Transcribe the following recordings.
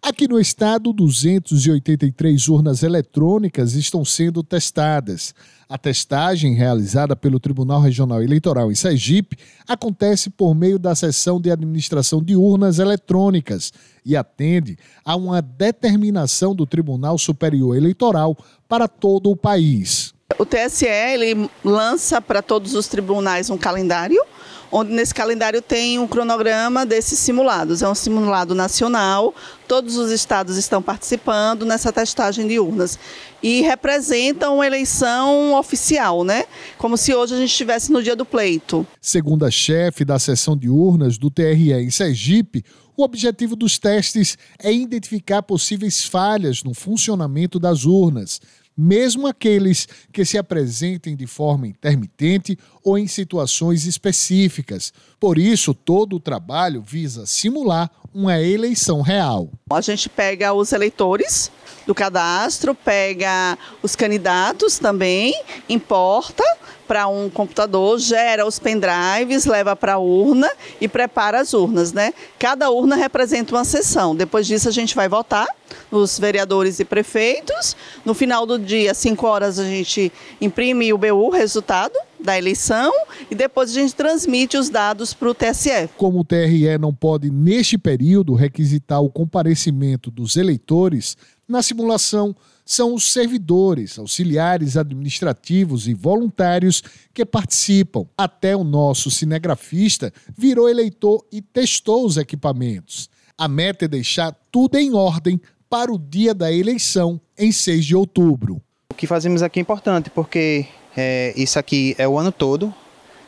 Aqui no estado, 283 urnas eletrônicas estão sendo testadas. A testagem, realizada pelo Tribunal Regional Eleitoral em Sergipe, acontece por meio da sessão de administração de urnas eletrônicas e atende a uma determinação do Tribunal Superior Eleitoral para todo o país o TSE ele lança para todos os tribunais um calendário, onde nesse calendário tem um cronograma desses simulados. É um simulado nacional, todos os estados estão participando nessa testagem de urnas. E representam uma eleição oficial, né? Como se hoje a gente estivesse no dia do pleito. Segundo a chefe da seção de urnas do TRE em Sergipe, o objetivo dos testes é identificar possíveis falhas no funcionamento das urnas mesmo aqueles que se apresentem de forma intermitente ou em situações específicas. Por isso, todo o trabalho visa simular uma eleição real. A gente pega os eleitores do cadastro, pega os candidatos também, importa para um computador, gera os pendrives, leva para a urna e prepara as urnas, né? Cada urna representa uma sessão. Depois disso a gente vai votar nos vereadores e prefeitos. No final do dia, às 5 horas a gente imprime o BU, resultado, da eleição e depois a gente transmite os dados para o TSE. Como o TRE não pode, neste período, requisitar o comparecimento dos eleitores, na simulação são os servidores, auxiliares administrativos e voluntários que participam. Até o nosso cinegrafista virou eleitor e testou os equipamentos. A meta é deixar tudo em ordem para o dia da eleição, em 6 de outubro. O que fazemos aqui é importante, porque é, isso aqui é o ano todo,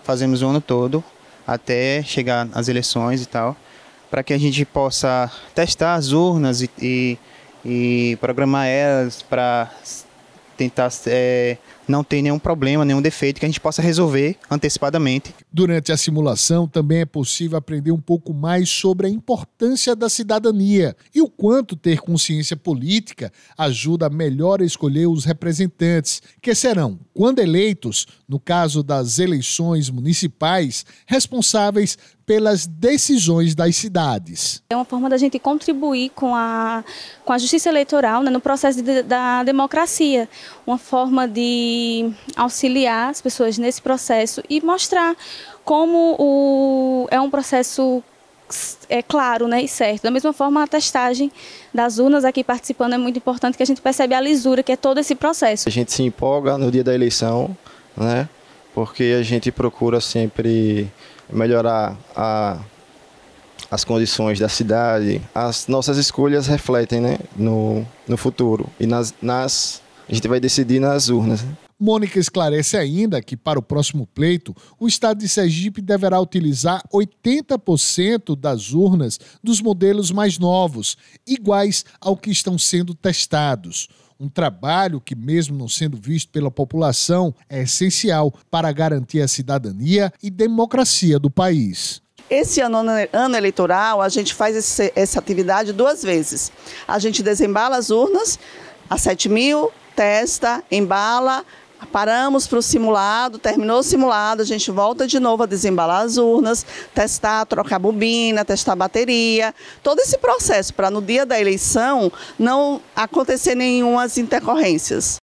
fazemos o ano todo, até chegar às eleições e tal, para que a gente possa testar as urnas e, e, e programar elas para tentar é, não ter nenhum problema, nenhum defeito que a gente possa resolver antecipadamente. Durante a simulação também é possível aprender um pouco mais sobre a importância da cidadania e o quanto ter consciência política ajuda melhor a escolher os representantes, que serão, quando eleitos, no caso das eleições municipais, responsáveis pelas decisões das cidades. É uma forma da gente contribuir com a, com a justiça eleitoral né, no processo de, da democracia, uma forma de auxiliar as pessoas nesse processo e mostrar como o, é um processo é claro né, e certo. Da mesma forma, a testagem das urnas aqui participando é muito importante, que a gente percebe a lisura que é todo esse processo. A gente se empolga no dia da eleição, né, porque a gente procura sempre melhorar a, as condições da cidade. As nossas escolhas refletem né, no, no futuro e nas, nas a gente vai decidir nas urnas. Né? Mônica esclarece ainda que, para o próximo pleito, o estado de Sergipe deverá utilizar 80% das urnas dos modelos mais novos, iguais ao que estão sendo testados um trabalho que, mesmo não sendo visto pela população, é essencial para garantir a cidadania e democracia do país. Esse ano, ano, eleitoral, a gente faz esse, essa atividade duas vezes. A gente desembala as urnas, a 7 mil, testa, embala, Paramos para o simulado, terminou o simulado, a gente volta de novo a desembalar as urnas, testar, trocar bobina, testar bateria, todo esse processo para no dia da eleição não acontecer nenhumas intercorrências.